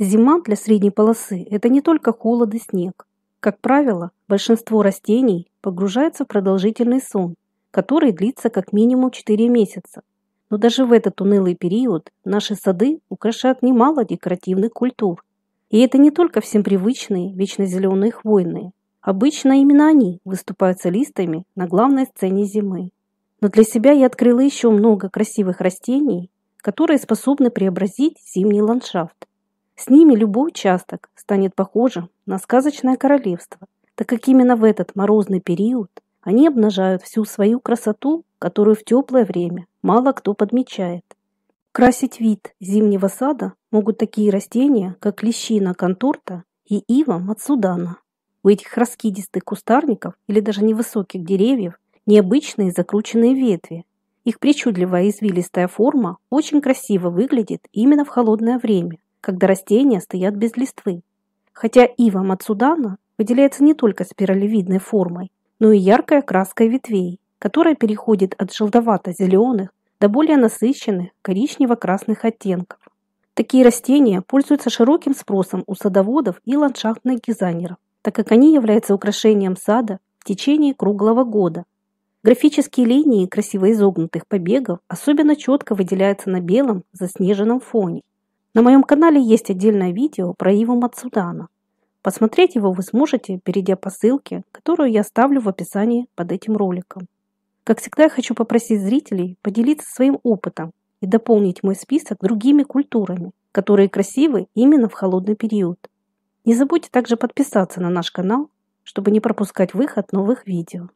Зима для средней полосы – это не только холод и снег. Как правило, большинство растений погружается в продолжительный сон, который длится как минимум 4 месяца. Но даже в этот унылый период наши сады украшают немало декоративных культур. И это не только всем привычные вечно зеленые хвойные. Обычно именно они выступают солистами на главной сцене зимы. Но для себя я открыла еще много красивых растений, которые способны преобразить зимний ландшафт. С ними любой участок станет похожим на сказочное королевство, так как именно в этот морозный период они обнажают всю свою красоту, которую в теплое время мало кто подмечает. Красить вид зимнего сада могут такие растения, как лещина конторта и ива мацудана. У этих раскидистых кустарников или даже невысоких деревьев необычные закрученные ветви. Их причудливая извилистая форма очень красиво выглядит именно в холодное время когда растения стоят без листвы. Хотя ива мацудана выделяется не только спиралевидной формой, но и яркой окраской ветвей, которая переходит от желтовато-зеленых до более насыщенных коричнево-красных оттенков. Такие растения пользуются широким спросом у садоводов и ландшафтных дизайнеров, так как они являются украшением сада в течение круглого года. Графические линии красиво изогнутых побегов особенно четко выделяются на белом заснеженном фоне. На моем канале есть отдельное видео про Иву Мацудана. Посмотреть его вы сможете, перейдя по ссылке, которую я оставлю в описании под этим роликом. Как всегда, я хочу попросить зрителей поделиться своим опытом и дополнить мой список другими культурами, которые красивы именно в холодный период. Не забудьте также подписаться на наш канал, чтобы не пропускать выход новых видео.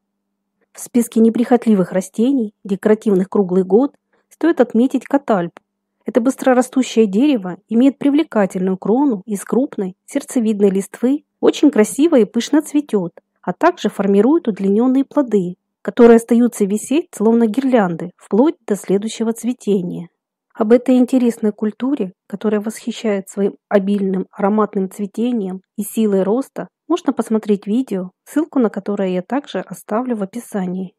В списке неприхотливых растений, декоративных круглый год, стоит отметить катальпу, это быстрорастущее дерево имеет привлекательную крону из крупной сердцевидной листвы, очень красиво и пышно цветет, а также формирует удлиненные плоды, которые остаются висеть словно гирлянды вплоть до следующего цветения. Об этой интересной культуре, которая восхищает своим обильным ароматным цветением и силой роста, можно посмотреть видео, ссылку на которое я также оставлю в описании.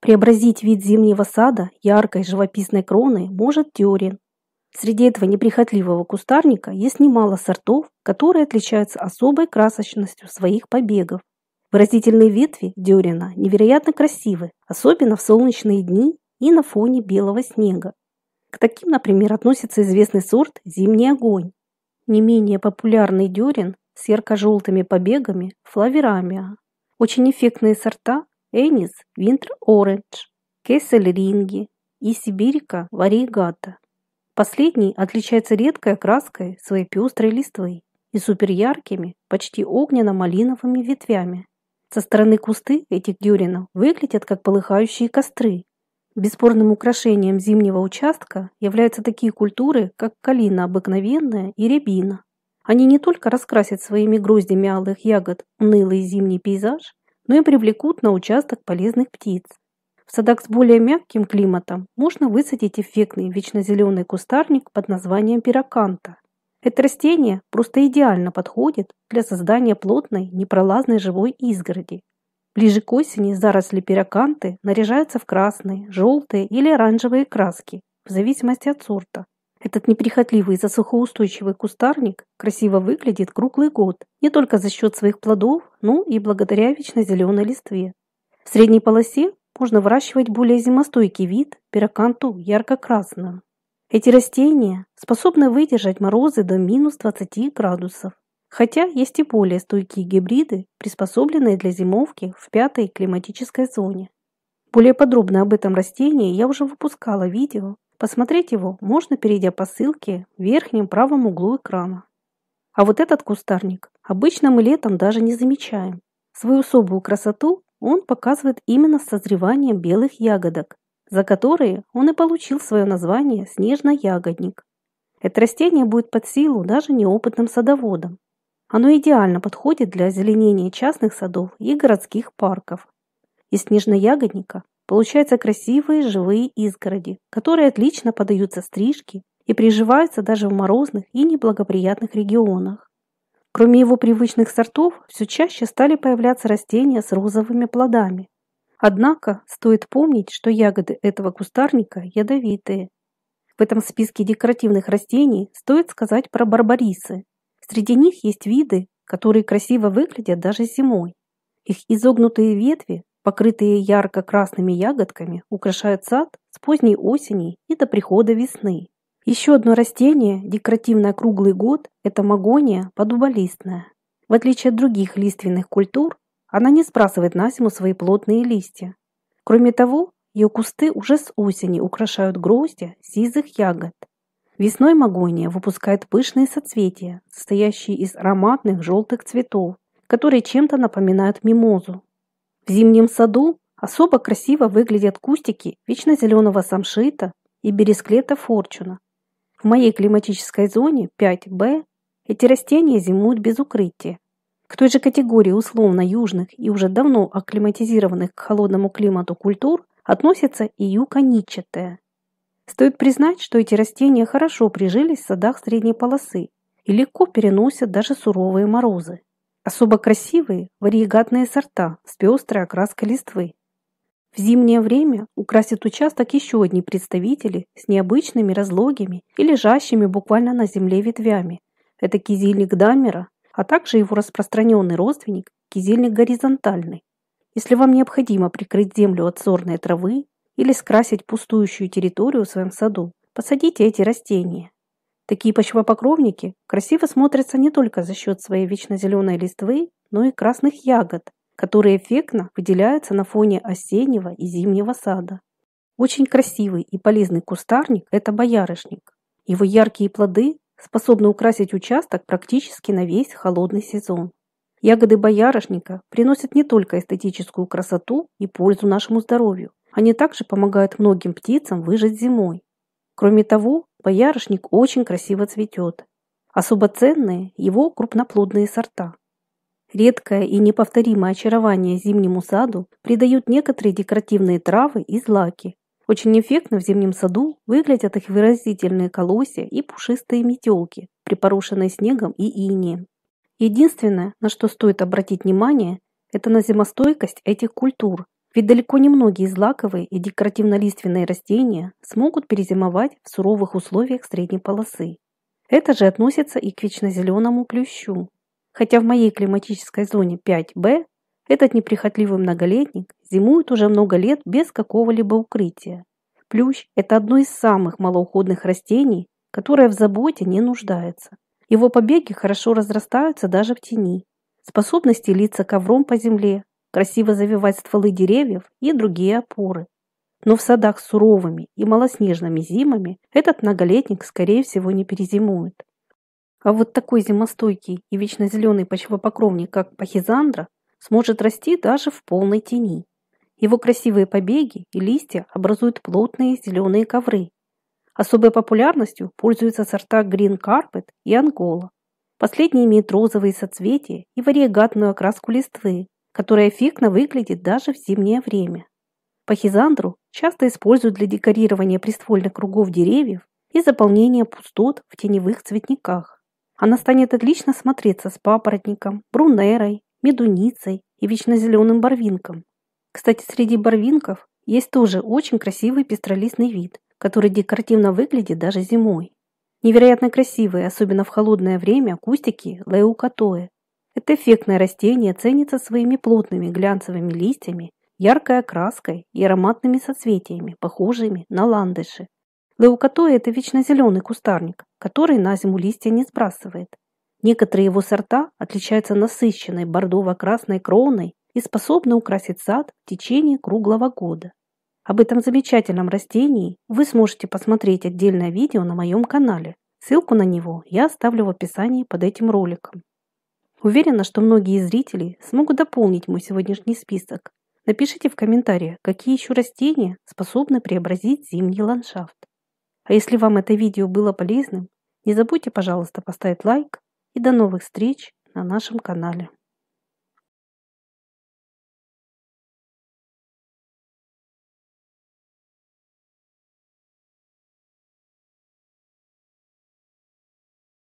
Преобразить вид зимнего сада яркой живописной кроной может дерен, Среди этого неприхотливого кустарника есть немало сортов, которые отличаются особой красочностью своих побегов. Выразительные ветви дюрина невероятно красивы, особенно в солнечные дни и на фоне белого снега. К таким, например, относится известный сорт «Зимний огонь». Не менее популярный дюрин с ярко-желтыми побегами Флаверамиа. Очень эффектные сорта Энис Винтер Оранж, Кессель Ринги и Сибирика Варигата. Последний отличается редкой окраской своей пестрой листвой и суперяркими, почти огненно-малиновыми ветвями. Со стороны кусты этих дюринов выглядят как полыхающие костры. Бесспорным украшением зимнего участка являются такие культуры, как калина обыкновенная и рябина. Они не только раскрасят своими гроздями алых ягод унылый зимний пейзаж, но и привлекут на участок полезных птиц. В садах с более мягким климатом можно высадить эффектный вечно кустарник под названием пироканта. Это растение просто идеально подходит для создания плотной, непролазной живой изгороди. Ближе к осени заросли пироканты наряжаются в красные, желтые или оранжевые краски, в зависимости от сорта. Этот неприхотливый и засухоустойчивый кустарник красиво выглядит круглый год не только за счет своих плодов, но и благодаря вечно зеленой листве. В средней полосе можно выращивать более зимостойкий вид – пироканту ярко-красную. Эти растения способны выдержать морозы до минус 20 градусов, хотя есть и более стойкие гибриды, приспособленные для зимовки в пятой климатической зоне. Более подробно об этом растении я уже выпускала видео, посмотреть его можно, перейдя по ссылке в верхнем правом углу экрана. А вот этот кустарник обычно мы летом даже не замечаем. Свою особую красоту он показывает именно созревание белых ягодок, за которые он и получил свое название снежно-ягодник. Это растение будет под силу даже неопытным садоводам. Оно идеально подходит для озеленения частных садов и городских парков. Из снежноягодника получаются красивые живые изгороди, которые отлично подаются стрижке и приживаются даже в морозных и неблагоприятных регионах. Кроме его привычных сортов, все чаще стали появляться растения с розовыми плодами. Однако стоит помнить, что ягоды этого кустарника ядовитые. В этом списке декоративных растений стоит сказать про барбарисы. Среди них есть виды, которые красиво выглядят даже зимой. Их изогнутые ветви, покрытые ярко-красными ягодками, украшают сад с поздней осени и до прихода весны. Еще одно растение, декоративно круглый год, это магония подуболистная. В отличие от других лиственных культур, она не сбрасывает на зиму свои плотные листья. Кроме того, ее кусты уже с осени украшают грозди сизых ягод. Весной магония выпускает пышные соцветия, состоящие из ароматных желтых цветов, которые чем-то напоминают мимозу. В зимнем саду особо красиво выглядят кустики вечно зеленого самшита и бересклета форчуна, в моей климатической зоне 5Б эти растения зимуют без укрытия. К той же категории условно южных и уже давно акклиматизированных к холодному климату культур относятся и юконичатая. Стоит признать, что эти растения хорошо прижились в садах средней полосы и легко переносят даже суровые морозы. Особо красивые варьегатные сорта с пестрой окраской листвы, в зимнее время украсят участок еще одни представители с необычными разлогими и лежащими буквально на земле ветвями. Это кизильник дамера, а также его распространенный родственник – кизильник горизонтальный. Если вам необходимо прикрыть землю от сорной травы или скрасить пустующую территорию в своем саду, посадите эти растения. Такие почвопокровники красиво смотрятся не только за счет своей вечно зеленой листвы, но и красных ягод, которые эффектно выделяются на фоне осеннего и зимнего сада. Очень красивый и полезный кустарник – это боярышник. Его яркие плоды способны украсить участок практически на весь холодный сезон. Ягоды боярышника приносят не только эстетическую красоту и пользу нашему здоровью, они также помогают многим птицам выжить зимой. Кроме того, боярышник очень красиво цветет. Особо ценные его крупноплодные сорта. Редкое и неповторимое очарование зимнему саду придают некоторые декоративные травы и злаки. Очень эффектно в зимнем саду выглядят их выразительные колосья и пушистые метелки, припорошенные снегом и инием. Единственное, на что стоит обратить внимание, это на зимостойкость этих культур, ведь далеко не многие злаковые и декоративно-лиственные растения смогут перезимовать в суровых условиях средней полосы. Это же относится и к вечнозеленому плющу, хотя в моей климатической зоне 5Б этот неприхотливый многолетник зимует уже много лет без какого-либо укрытия. Плющ – это одно из самых малоуходных растений, которое в заботе не нуждается. Его побеги хорошо разрастаются даже в тени, способны стелиться ковром по земле, красиво завивать стволы деревьев и другие опоры. Но в садах с суровыми и малоснежными зимами этот многолетник, скорее всего, не перезимует. А вот такой зимостойкий и вечно зеленый почвопокровник, как пахизандра, сможет расти даже в полной тени. Его красивые побеги и листья образуют плотные зеленые ковры. Особой популярностью пользуются сорта Green Carpet и Ангола. Последние имеют розовые соцветия и варьегатную окраску листвы, которая эффектно выглядит даже в зимнее время. Пахизандру часто используют для декорирования приствольных кругов деревьев и заполнения пустот в теневых цветниках. Она станет отлично смотреться с папоротником, брунерой, медуницей и вечно зеленым барвинком. Кстати, среди барвинков есть тоже очень красивый пестролистный вид, который декоративно выглядит даже зимой. Невероятно красивые, особенно в холодное время, кустики леукатоэ. Это эффектное растение ценится своими плотными глянцевыми листьями, яркой окраской и ароматными соцветиями, похожими на ландыши, Леукатоя – это вечно зеленый кустарник, который на зиму листья не сбрасывает. Некоторые его сорта отличаются насыщенной бордово-красной кроной и способны украсить сад в течение круглого года. Об этом замечательном растении вы сможете посмотреть отдельное видео на моем канале. Ссылку на него я оставлю в описании под этим роликом. Уверена, что многие зрители смогут дополнить мой сегодняшний список. Напишите в комментариях, какие еще растения способны преобразить зимний ландшафт. А если вам это видео было полезным, не забудьте, пожалуйста, поставить лайк и до новых встреч на нашем канале.